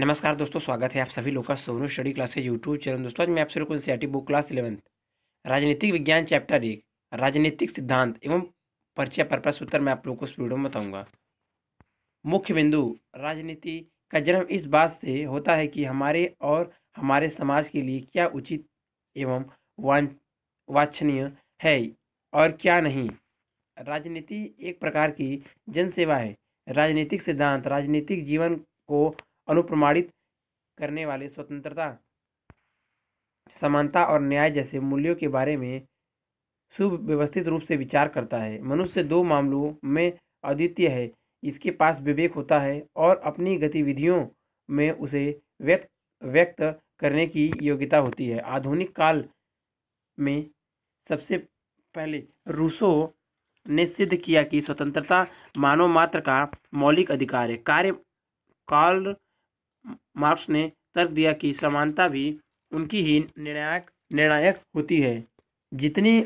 नमस्कार दोस्तों स्वागत है आप सभी लोग का Sonu study classes YouTube channel दोस्तों आज मैं आप सभी लोग को एन बुक क्लास इलेवंथ राजनीतिक विज्ञान चैप्टर एक राजनीतिक सिद्धांत एवं परिचय पर्पस उत्तर मैं आप लोगों को इस वीडियो में बताऊंगा मुख्य बिंदु राजनीति का जन्म इस बात से होता है कि हमारे और हमारे समाज के लिए क्या उचित एवं वाचनीय है और क्या नहीं राजनीति एक प्रकार की जनसेवा है राजनीतिक सिद्धांत राजनीतिक जीवन को अनुप्रमाणित करने वाले स्वतंत्रता समानता और न्याय जैसे मूल्यों के बारे में सुव्यवस्थित रूप से विचार करता है मनुष्य दो मामलों में अद्वितीय है इसके पास विवेक होता है और अपनी गतिविधियों में उसे व्यक्त व्यक्त करने की योग्यता होती है आधुनिक काल में सबसे पहले रूसो ने सिद्ध किया कि स्वतंत्रता मानव मात्र का मौलिक अधिकार है कार्य काल मार्क्स ने तर्क दिया कि समानता भी उनकी ही निर्णायक निर्णायक होती है जितनी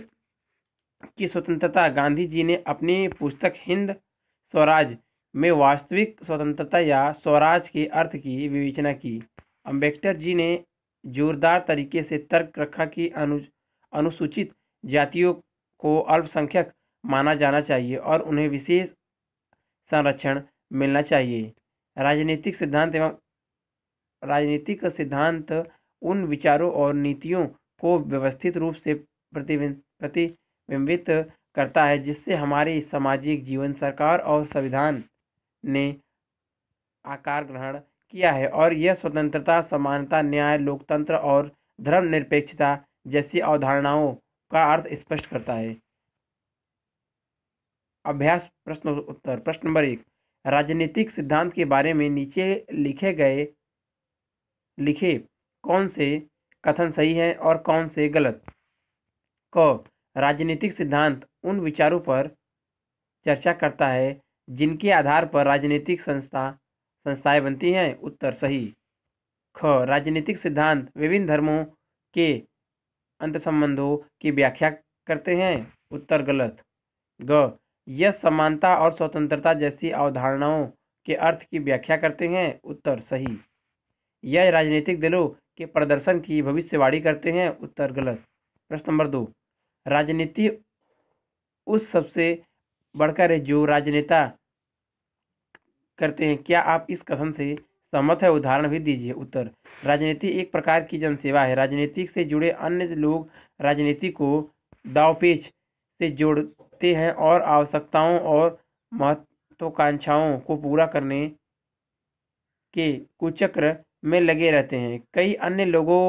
की स्वतंत्रता गांधी जी ने अपनी पुस्तक हिंद स्वराज में वास्तविक स्वतंत्रता या स्वराज के अर्थ की विवेचना की अम्बेडकर जी ने जोरदार तरीके से तर्क रखा कि अनु अनुसूचित जातियों को अल्पसंख्यक माना जाना चाहिए और उन्हें विशेष संरक्षण मिलना चाहिए राजनीतिक सिद्धांत एवं राजनीतिक सिद्धांत उन विचारों और नीतियों को व्यवस्थित रूप से प्रतिबिंबित करता है जिससे हमारे सामाजिक जीवन सरकार और संविधान ने आकार ग्रहण किया है और यह स्वतंत्रता समानता न्याय लोकतंत्र और धर्मनिरपेक्षता जैसी अवधारणाओं का अर्थ स्पष्ट करता है अभ्यास प्रश्न उत्तर प्रश्न नंबर एक राजनीतिक सिद्धांत के बारे में नीचे लिखे गए लिखे कौन से कथन सही है और कौन से गलत क राजनीतिक सिद्धांत उन विचारों पर चर्चा करता है जिनके आधार पर राजनीतिक संस्था संस्थाएं बनती हैं उत्तर सही ख राजनीतिक सिद्धांत विभिन्न धर्मों के अंत संबंधों की व्याख्या करते हैं उत्तर गलत ग यह समानता और स्वतंत्रता जैसी अवधारणाओं के अर्थ की व्याख्या करते हैं उत्तर सही यह राजनीतिक दलों के प्रदर्शन की भविष्यवाणी करते हैं उत्तर गलत प्रश्न नंबर दो राजनीति उस सबसे बढ़कर है जो राजनेता करते हैं क्या आप इस कथन से सहमत है उदाहरण भी दीजिए उत्तर राजनीति एक प्रकार की जनसेवा है राजनीति से जुड़े अन्य लोग राजनीति को दावपेच से जोड़ते हैं और आवश्यकताओं और महत्वाकांक्षाओं को पूरा करने के कुचक्र में लगे रहते हैं कई अन्य लोगों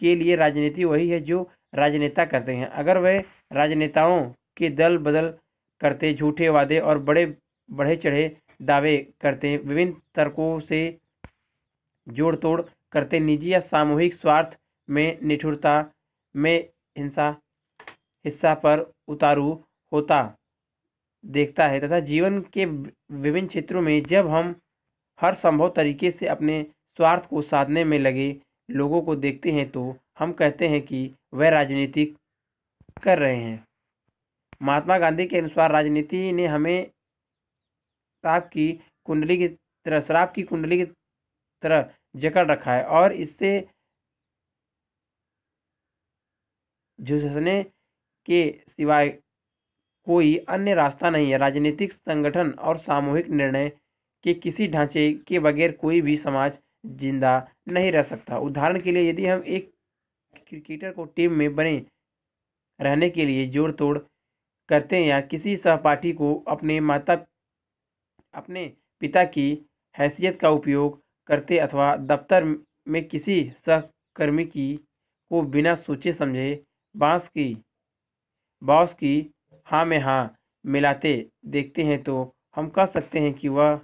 के लिए राजनीति वही है जो राजनेता करते हैं अगर वह राजनेताओं के दल बदल करते झूठे वादे और बड़े बढ़े चढ़े दावे करते हैं विभिन्न तर्कों से जोड़ तोड़ करते निजी या सामूहिक स्वार्थ में निठुरता में हिंसा हिस्सा पर उतारू होता देखता है तथा जीवन के विभिन्न क्षेत्रों में जब हम हर संभव तरीके से अपने स्वार्थ को साधने में लगे लोगों को देखते हैं तो हम कहते हैं कि वह राजनीति कर रहे हैं महात्मा गांधी के अनुसार राजनीति ने हमें शराब की कुंडली की तरह शराब की कुंडली की तरह जकड़ रखा है और इससे झुझसने के सिवाय कोई अन्य रास्ता नहीं है राजनीतिक संगठन और सामूहिक निर्णय के किसी ढांचे के बगैर कोई भी समाज जिंदा नहीं रह सकता उदाहरण के लिए यदि हम एक क्रिकेटर को टीम में बने रहने के लिए जोड़ तोड़ करते हैं या किसी सहपाठी को अपने माता अपने पिता की हैसियत का उपयोग करते अथवा दफ्तर में किसी सहकर्मी की को बिना सोचे समझे बांस की बॉस की हाँ में हाँ मिलाते देखते हैं तो हम कह सकते हैं कि वह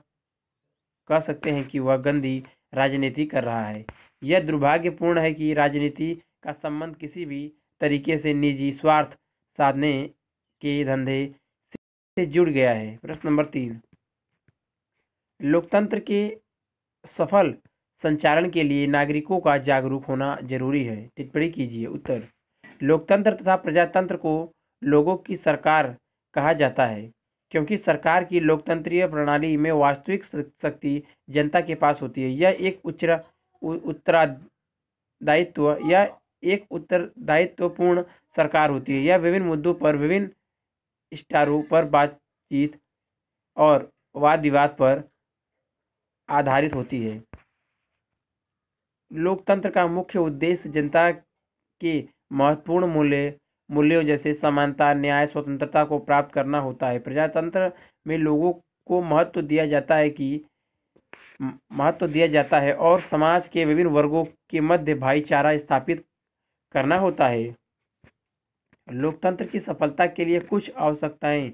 कह सकते हैं कि वह गंदी राजनीति कर रहा है यह दुर्भाग्यपूर्ण है कि राजनीति का संबंध किसी भी तरीके से निजी स्वार्थ साधने के धंधे से जुड़ गया है प्रश्न नंबर तीन लोकतंत्र के सफल संचालन के लिए नागरिकों का जागरूक होना जरूरी है टिप्पणी कीजिए उत्तर लोकतंत्र तथा प्रजातंत्र को लोगों की सरकार कहा जाता है क्योंकि सरकार की लोकतंत्रीय प्रणाली में वास्तविक शक्ति जनता के पास होती है यह एक उच्च उत्तरादायित्व या एक उत्तरदायित्वपूर्ण सरकार होती है यह विभिन्न मुद्दों पर विभिन्न स्टारों पर बातचीत और वाद विवाद पर आधारित होती है लोकतंत्र का मुख्य उद्देश्य जनता के महत्वपूर्ण मूल्य मूल्यों जैसे समानता न्याय स्वतंत्रता को प्राप्त करना होता है प्रजातंत्र में लोगों को महत्व दिया जाता है कि महत्व दिया जाता है और समाज के विभिन्न वर्गों के मध्य भाईचारा स्थापित करना होता है लोकतंत्र की सफलता के लिए कुछ आवश्यकताएं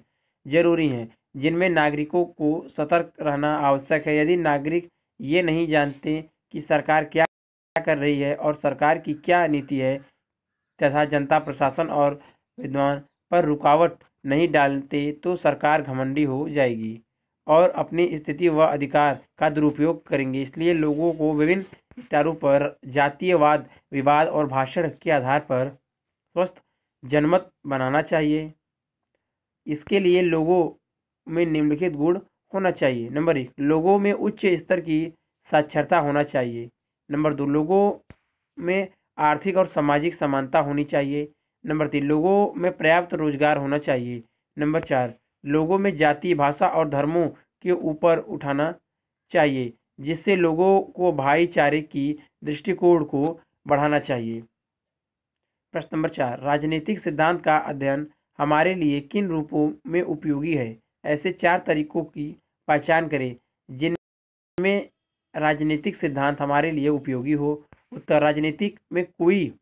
जरूरी हैं जिनमें नागरिकों को सतर्क रहना आवश्यक है यदि नागरिक ये नहीं जानते कि सरकार क्या कर रही है और सरकार की क्या नीति है तथा जनता प्रशासन और विद्वान पर रुकावट नहीं डालते तो सरकार घमंडी हो जाएगी और अपनी स्थिति व अधिकार का दुरुपयोग करेंगे इसलिए लोगों को विभिन्न स्टारों पर जातीयवाद विवाद और भाषण के आधार पर स्वस्थ जनमत बनाना चाहिए इसके लिए लोगों में निम्नलिखित गुण होना चाहिए नंबर एक लोगों में उच्च स्तर की साक्षरता होना चाहिए नंबर दो लोगों में आर्थिक और सामाजिक समानता होनी चाहिए नंबर तीन लोगों में पर्याप्त रोजगार होना चाहिए नंबर चार लोगों में जाति भाषा और धर्मों के ऊपर उठाना चाहिए जिससे लोगों को भाईचारे की दृष्टिकोण को बढ़ाना चाहिए प्रश्न नंबर चार राजनीतिक सिद्धांत का अध्ययन हमारे लिए किन रूपों में उपयोगी है ऐसे चार तरीकों की पहचान करें जिनमें राजनीतिक सिद्धांत हमारे लिए उपयोगी हो उत्तर राजनीतिक में कोई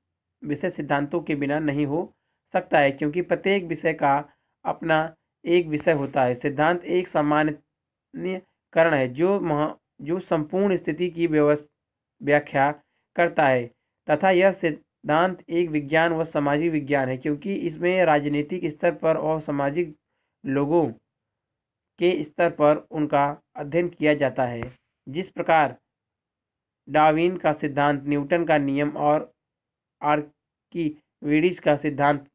विषय सिद्धांतों के बिना नहीं हो सकता है क्योंकि प्रत्येक विषय का अपना एक विषय होता है सिद्धांत एक सामान्यकरण है जो महा जो संपूर्ण स्थिति की व्यवस्था व्याख्या करता है तथा यह सिद्धांत एक विज्ञान व सामाजिक विज्ञान है क्योंकि इसमें राजनीतिक स्तर पर और सामाजिक लोगों के स्तर पर उनका अध्ययन किया जाता है जिस प्रकार डाविन का सिद्धांत न्यूटन का नियम और आर्किविडीज का सिद्धांत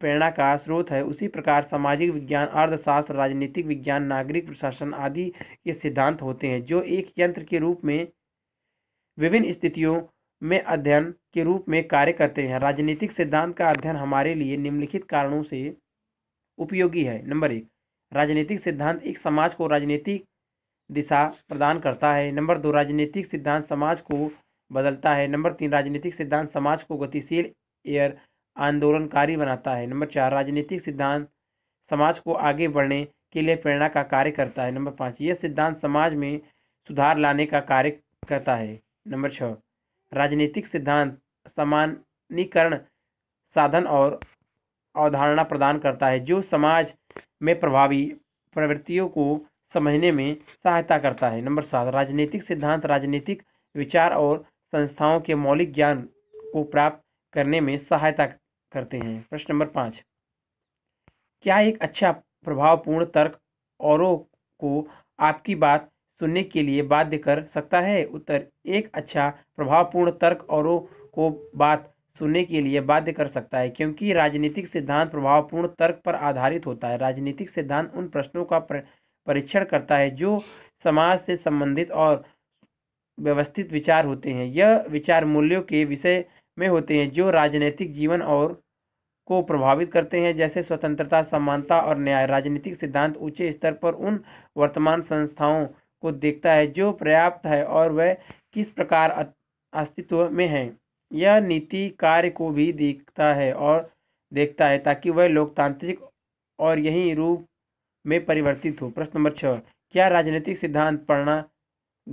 प्रेरणा का स्रोत है उसी प्रकार सामाजिक विज्ञान अर्थशास्त्र राजनीतिक विज्ञान नागरिक प्रशासन आदि के सिद्धांत होते हैं जो एक यंत्र के रूप में विभिन्न स्थितियों में अध्ययन के रूप में कार्य करते हैं राजनीतिक सिद्धांत का अध्ययन हमारे लिए निम्नलिखित कारणों से उपयोगी है नंबर एक राजनीतिक सिद्धांत एक समाज को राजनीतिक दिशा प्रदान करता है नंबर दो राजनीतिक सिद्धांत समाज को बदलता है नंबर तीन राजनीतिक सिद्धांत समाज को गतिशील एयर आंदोलनकारी बनाता है नंबर चार राजनीतिक सिद्धांत समाज को आगे बढ़ने के लिए प्रेरणा का कार्य करता है नंबर पाँच यह सिद्धांत समाज में सुधार लाने का कार्य करता है नंबर छः राजनीतिक सिद्धांत समानीकरण साधन और अवधारणा प्रदान करता है जो समाज में प्रभावी प्रवृत्तियों को समझने में सहायता करता है नंबर सात राजनीतिक सिद्धांत राजनीतिक विचार और संस्थाओं के मौलिक ज्ञान को प्राप्त करने में सहायता करते हैं प्रश्न नंबर पाँच क्या एक अच्छा प्रभावपूर्ण तर्क औरों को आपकी बात सुनने के लिए बाध्य कर सकता है उत्तर एक अच्छा प्रभावपूर्ण तर्क औरों को बात सुनने के लिए बाध्य कर सकता है क्योंकि राजनीतिक सिद्धांत प्रभावपूर्ण तर्क पर आधारित होता है राजनीतिक सिद्धांत उन प्रश्नों का प्र... परीक्षण करता है जो समाज से संबंधित और व्यवस्थित विचार होते हैं यह विचार मूल्यों के विषय में होते हैं जो राजनीतिक जीवन और को प्रभावित करते हैं जैसे स्वतंत्रता समानता और न्याय राजनीतिक सिद्धांत ऊंचे स्तर पर उन वर्तमान संस्थाओं को देखता है जो पर्याप्त है और वह किस प्रकार अस्तित्व में है यह नीति कार्य को भी देखता है और देखता है ताकि वह लोकतांत्रिक और यही रूप में परिवर्तित हो प्रश्न नंबर छः क्या राजनीतिक सिद्धांत पढ़ना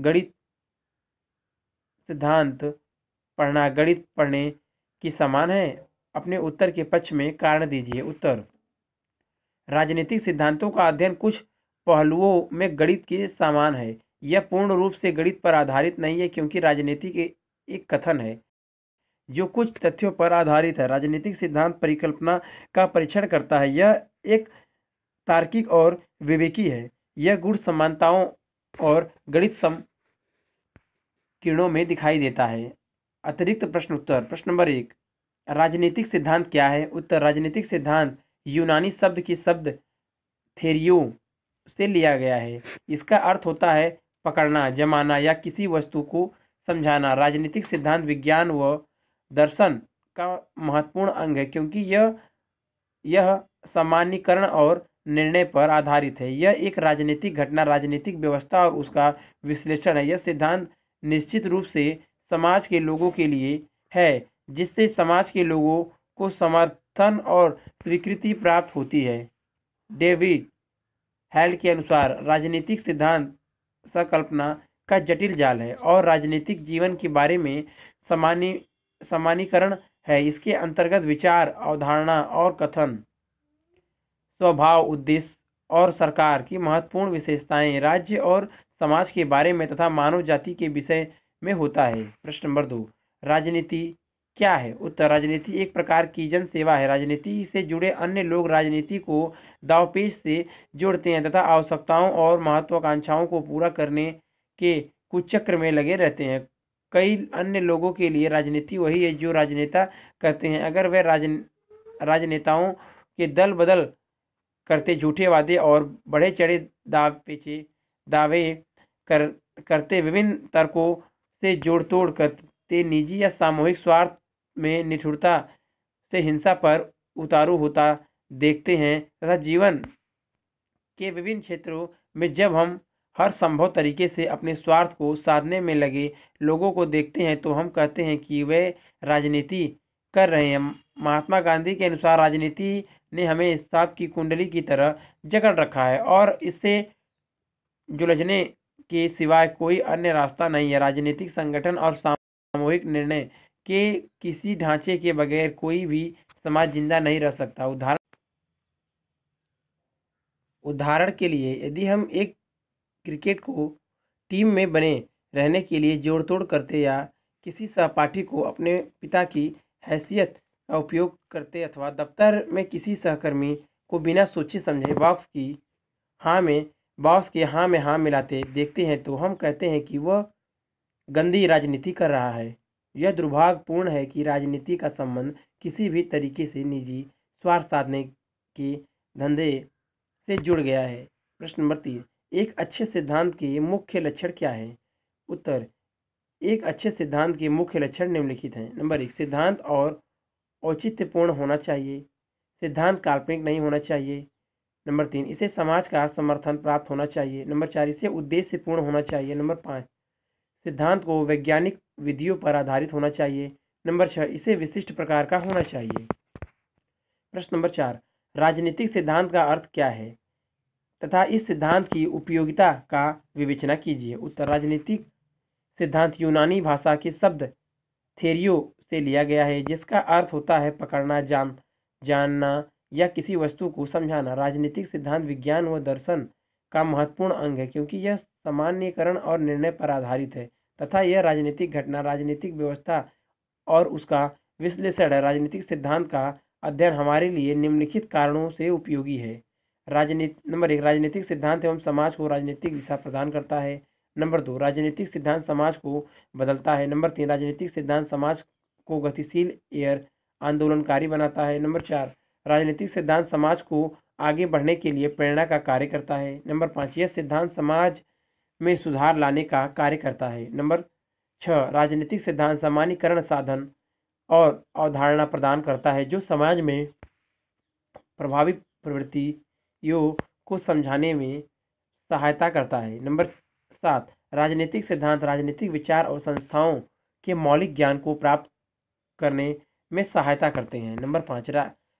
गणित सिद्धांत पढ़ना गणित पढ़ने की समान है अपने उत्तर के पक्ष में कारण दीजिए उत्तर राजनीतिक सिद्धांतों का अध्ययन कुछ पहलुओं में गणित के समान है यह पूर्ण रूप से गणित पर आधारित नहीं है क्योंकि राजनीति के एक कथन है जो कुछ तथ्यों पर आधारित है राजनीतिक सिद्धांत परिकल्पना का परीक्षण करता है यह एक तार्किक और विवेकी है यह गुण समानताओं और गणित सम किरणों में दिखाई देता है अतिरिक्त प्रश्न उत्तर प्रश्न नंबर एक राजनीतिक सिद्धांत क्या है उत्तर राजनीतिक सिद्धांत यूनानी शब्द की शब्द थेरियो से लिया गया है इसका अर्थ होता है पकड़ना जमाना या किसी वस्तु को समझाना राजनीतिक सिद्धांत विज्ञान व दर्शन का महत्वपूर्ण अंग है क्योंकि यह यह सामान्यकरण और निर्णय पर आधारित है यह एक राजनीतिक घटना राजनीतिक व्यवस्था और उसका विश्लेषण है यह सिद्धांत निश्चित रूप से समाज के लोगों के लिए है जिससे समाज के लोगों को समर्थन और स्वीकृति प्राप्त होती है डेविड हेल के अनुसार राजनीतिक सिद्धांत संकल्पना का जटिल जाल है और राजनीतिक जीवन के बारे में समानी समानीकरण है इसके अंतर्गत विचार अवधारणा और कथन स्वभाव उद्देश्य और सरकार की महत्वपूर्ण विशेषताएं राज्य और समाज के बारे में तथा मानव जाति के विषय में होता है प्रश्न नंबर दो राजनीति क्या है उत्तर राजनीति एक प्रकार की जन सेवा है राजनीति से जुड़े अन्य लोग राजनीति को दावपेश से जोड़ते हैं तथा आवश्यकताओं और महत्वाकांक्षाओं को पूरा करने के कुचक्र में लगे रहते हैं कई अन्य लोगों के लिए राजनीति वही है जो राजनेता करते हैं अगर वे राजन राजनेताओं के दल बदल करते झूठे वादे और बढ़े चढ़े दाव पेचे दावे कर करते विभिन्न तर्कों से जोड़ तोड़ करते निजी या सामूहिक स्वार्थ में निठुरता से हिंसा पर उतारू होता देखते हैं तथा जीवन के विभिन्न क्षेत्रों में जब हम हर संभव तरीके से अपने स्वार्थ को साधने में लगे लोगों को देखते हैं तो हम कहते हैं कि वे राजनीति कर रहे हैं महात्मा गांधी के अनुसार राजनीति ने हमें सांप की कुंडली की तरह जकड़ रखा है और इससे जुलझने के सिवाय कोई अन्य रास्ता नहीं है राजनीतिक संगठन और सामूहिक निर्णय के किसी ढांचे के बगैर कोई भी समाज जिंदा नहीं रह सकता उदाहरण उदाहरण के लिए यदि हम एक क्रिकेट को टीम में बने रहने के लिए जोड़ तोड़ करते या किसी सहपाठी को अपने पिता की हैसियत का उपयोग करते अथवा दफ्तर में किसी सहकर्मी को बिना सोचे समझे बॉक्स की हाँ में बॉस के हाँ में हाँ मिलाते देखते हैं तो हम कहते हैं कि वह गंदी राजनीति कर रहा है यह दुर्भाग्यपूर्ण है कि राजनीति का संबंध किसी भी तरीके से निजी स्वार्थ साधने के धंधे से जुड़ गया है प्रश्न नंबर तीन एक अच्छे सिद्धांत के मुख्य लक्षण क्या है उत्तर एक अच्छे सिद्धांत के मुख्य लक्षण निम्नलिखित हैं नंबर एक सिद्धांत और औचित्यपूर्ण होना चाहिए सिद्धांत काल्पनिक नहीं होना चाहिए नंबर तीन इसे समाज का समर्थन प्राप्त होना चाहिए नंबर चार इसे उद्देश्य पूर्ण होना चाहिए नंबर पाँच सिद्धांत को वैज्ञानिक विधियों पर आधारित होना चाहिए नंबर छः इसे विशिष्ट प्रकार का होना चाहिए प्रश्न नंबर चार राजनीतिक सिद्धांत का अर्थ क्या है तथा इस सिद्धांत की उपयोगिता का विवेचना कीजिए उत्तर राजनीतिक सिद्धांत यूनानी भाषा के शब्द थेरियो से लिया गया है जिसका अर्थ होता है पकड़ना जान जानना या किसी वस्तु को समझाना राजनीतिक सिद्धांत विज्ञान व दर्शन का महत्वपूर्ण अंग है क्योंकि यह सामान्यकरण और निर्णय पर आधारित है तथा यह राजनीतिक घटना राजनीतिक व्यवस्था और उसका विश्लेषण राजनीतिक सिद्धांत का अध्ययन हमारे लिए निम्नलिखित कारणों से उपयोगी है राजनीति नंबर एक राजनीतिक सिद्धांत एवं समाज को राजनीतिक दिशा प्रदान करता है नंबर दो राजनीतिक सिद्धांत समाज को बदलता है नंबर तीन राजनीतिक सिद्धांत समाज को गतिशील एयर आंदोलनकारी बनाता है नंबर चार राजनीतिक सिद्धांत समाज को आगे बढ़ने के लिए प्रेरणा का कार्य करता है नंबर पाँच यह सिद्धांत समाज में सुधार लाने का कार्य करता है नंबर छः राजनीतिक सिद्धांत सामान्यकरण साधन और अवधारणा प्रदान करता है जो समाज में प्रभावी प्रवृत्तियों को समझाने में सहायता करता है नंबर सात राजनीतिक सिद्धांत राजनीतिक विचार और संस्थाओं के मौलिक ज्ञान को प्राप्त करने में सहायता करते हैं नंबर पाँच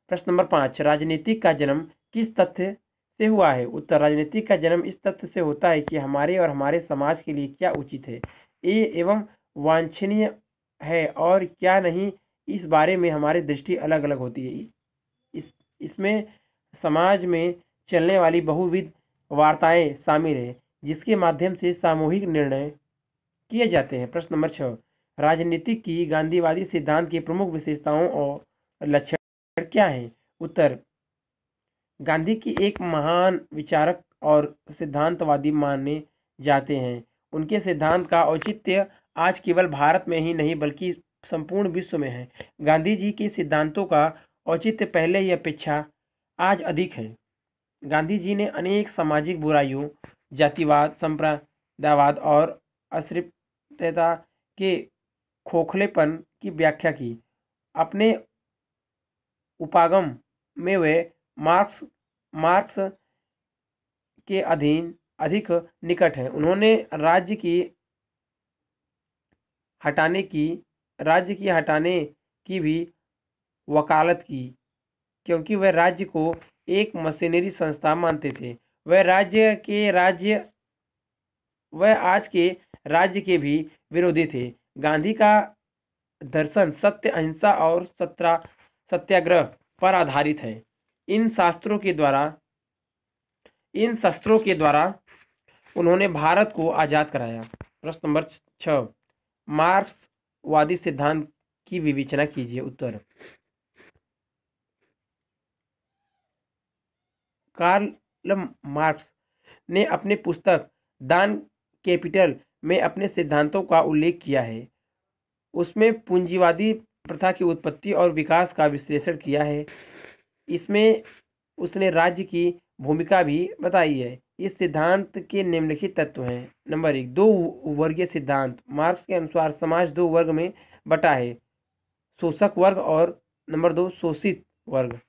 प्रश्न नंबर पाँच राजनीति का जन्म किस तथ्य से हुआ है उत्तर राजनीति का जन्म इस तथ्य से होता है कि हमारे और हमारे समाज के लिए क्या उचित है ए एवं वांछनीय है और क्या नहीं इस बारे में हमारी दृष्टि अलग अलग होती है इस इसमें समाज में चलने वाली बहुविध वार्ताएं शामिल है जिसके माध्यम से सामूहिक निर्णय किए जाते हैं प्रश्न नंबर छः राजनीति की गांधीवादी सिद्धांत की प्रमुख विशेषताओं और लक्षण क्या हैं उत्तर गांधी की एक महान विचारक और सिद्धांतवादी माने जाते हैं उनके सिद्धांत का औचित्य आज केवल भारत में ही नहीं बल्कि संपूर्ण विश्व में है गांधी जी के सिद्धांतों का औचित्य पहले ही अपेक्षा आज अधिक है गांधी जी ने अनेक सामाजिक बुराइयों जातिवाद संप्रदायवाद और असृप्तता के खोखलेपन की व्याख्या की अपने उपागम में वे मार्क्स मार्क्स के अधीन अधिक निकट हैं उन्होंने राज्य की हटाने की राज्य की हटाने की भी वकालत की क्योंकि वह राज्य को एक मशीनरी संस्था मानते थे वह राज्य के राज्य वह आज के राज्य के भी विरोधी थे गांधी का दर्शन सत्य अहिंसा और सत्रा सत्याग्रह पर आधारित है इन शास्त्रों के द्वारा इन शस्त्रों के द्वारा उन्होंने भारत को आज़ाद कराया प्रश्न नंबर छ मार्क्सवादी सिद्धांत की विवेचना कीजिए उत्तर कार्ल मार्क्स ने अपने पुस्तक दान कैपिटल में अपने सिद्धांतों का उल्लेख किया है उसमें पूंजीवादी प्रथा की उत्पत्ति और विकास का विश्लेषण किया है इसमें उसने राज्य की भूमिका भी बताई है इस सिद्धांत के निम्नलिखित तत्व हैं नंबर एक दो वर्गीय सिद्धांत मार्क्स के अनुसार समाज दो वर्ग में बटा है शोषक वर्ग और नंबर दो शोषित वर्ग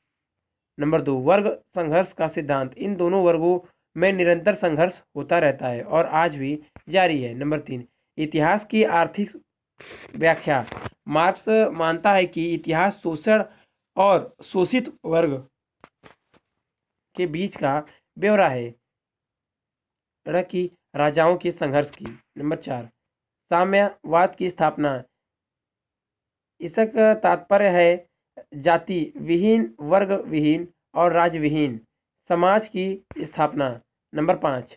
नंबर दो वर्ग संघर्ष का सिद्धांत इन दोनों वर्गों में निरंतर संघर्ष होता रहता है और आज भी जारी है नंबर तीन इतिहास की आर्थिक व्याख्या मार्क्स मानता है कि इतिहास शोषण और शोषित वर्ग के बीच का ब्यौरा है कि राजाओं के संघर्ष की नंबर चार साम्यवाद की स्थापना इसका तात्पर्य है जाति विहीन वर्ग विहीन और राज्य विहीन समाज की स्थापना नंबर पाँच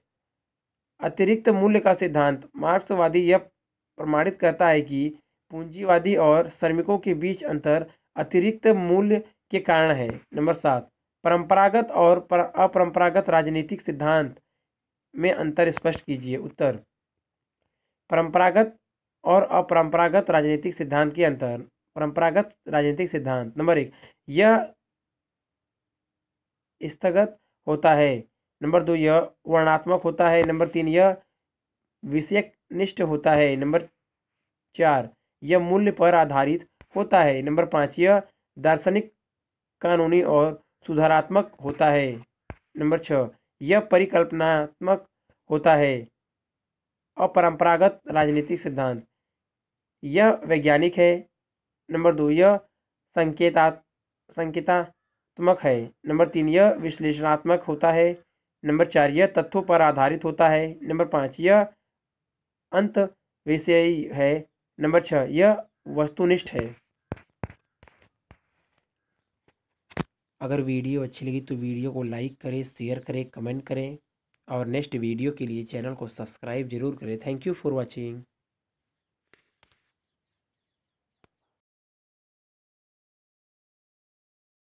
अतिरिक्त मूल्य का सिद्धांत मार्क्सवादी यह प्रमाणित करता है कि पूंजीवादी और श्रमिकों के बीच अंतर अतिरिक्त मूल्य के कारण है नंबर सात परंपरागत और पर, अपरंपरागत राजनीतिक सिद्धांत में अंतर स्पष्ट कीजिए उत्तर परंपरागत और अपरंपरागत राजनीतिक सिद्धांत के अंतर परंपरागत राजनीतिक सिद्धांत नंबर एक यह स्थगत होता है नंबर दो यह वर्णात्मक होता है नंबर तीन यह विषयक निष्ठ होता है नंबर चार यह मूल्य पर आधारित होता है नंबर पाँच यह दार्शनिक कानूनी और सुधारात्मक होता है नंबर छः यह परिकल्पनात्मक होता है अपरंपरागत राजनीतिक सिद्धांत यह वैज्ञानिक है नंबर दो यह संकेता संकेता विश्लेषणात्मक है नंबर तीन यह विश्लेषणात्मक होता है नंबर चार यह तथ्यों पर आधारित होता है नंबर पाँच यह अंत विषयी है नंबर छः यह वस्तुनिष्ठ है अगर वीडियो अच्छी लगी तो वीडियो को लाइक करें शेयर करें कमेंट करें और नेक्स्ट वीडियो के लिए चैनल को सब्सक्राइब जरूर करें थैंक यू फॉर वॉचिंग